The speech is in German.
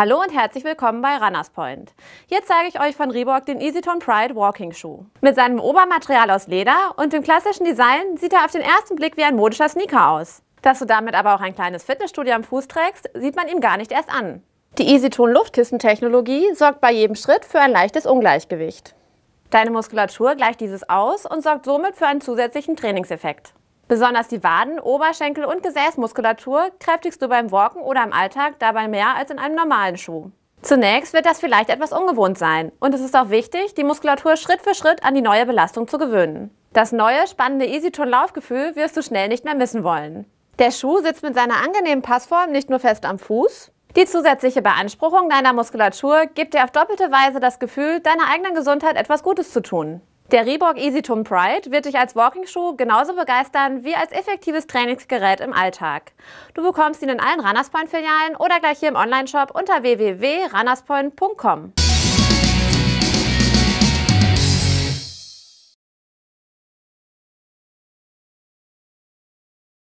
Hallo und herzlich willkommen bei Runners Point. Jetzt zeige ich euch von Reebok den EasyTone Pride Walking Schuh. Mit seinem Obermaterial aus Leder und dem klassischen Design sieht er auf den ersten Blick wie ein modischer Sneaker aus. Dass du damit aber auch ein kleines Fitnessstudio am Fuß trägst, sieht man ihm gar nicht erst an. Die EasyTone Luftkissentechnologie sorgt bei jedem Schritt für ein leichtes Ungleichgewicht. Deine Muskulatur gleicht dieses aus und sorgt somit für einen zusätzlichen Trainingseffekt. Besonders die Waden, Oberschenkel und Gesäßmuskulatur kräftigst du beim Walken oder im Alltag dabei mehr als in einem normalen Schuh. Zunächst wird das vielleicht etwas ungewohnt sein und es ist auch wichtig, die Muskulatur Schritt für Schritt an die neue Belastung zu gewöhnen. Das neue, spannende easy ton laufgefühl wirst du schnell nicht mehr missen wollen. Der Schuh sitzt mit seiner angenehmen Passform nicht nur fest am Fuß, die zusätzliche Beanspruchung deiner Muskulatur gibt dir auf doppelte Weise das Gefühl, deiner eigenen Gesundheit etwas Gutes zu tun. Der Reebok EasyTone Pride wird dich als Walking schuh genauso begeistern wie als effektives Trainingsgerät im Alltag. Du bekommst ihn in allen Runners Point Filialen oder gleich hier im Onlineshop unter www.runnerspoint.com.